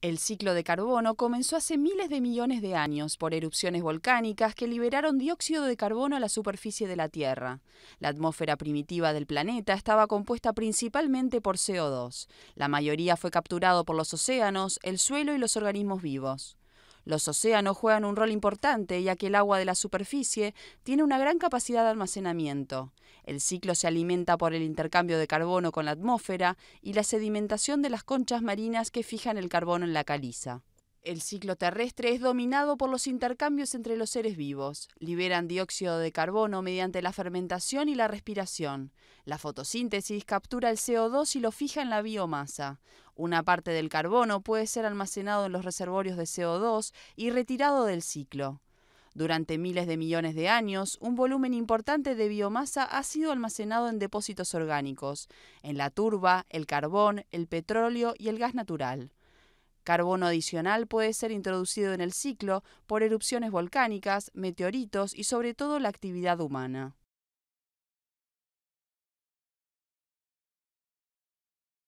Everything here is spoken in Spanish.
El ciclo de carbono comenzó hace miles de millones de años por erupciones volcánicas que liberaron dióxido de carbono a la superficie de la Tierra. La atmósfera primitiva del planeta estaba compuesta principalmente por CO2. La mayoría fue capturado por los océanos, el suelo y los organismos vivos. Los océanos juegan un rol importante ya que el agua de la superficie tiene una gran capacidad de almacenamiento. El ciclo se alimenta por el intercambio de carbono con la atmósfera y la sedimentación de las conchas marinas que fijan el carbono en la caliza. El ciclo terrestre es dominado por los intercambios entre los seres vivos. Liberan dióxido de carbono mediante la fermentación y la respiración. La fotosíntesis captura el CO2 y lo fija en la biomasa. Una parte del carbono puede ser almacenado en los reservorios de CO2 y retirado del ciclo. Durante miles de millones de años, un volumen importante de biomasa ha sido almacenado en depósitos orgánicos, en la turba, el carbón, el petróleo y el gas natural. Carbono adicional puede ser introducido en el ciclo por erupciones volcánicas, meteoritos y sobre todo la actividad humana.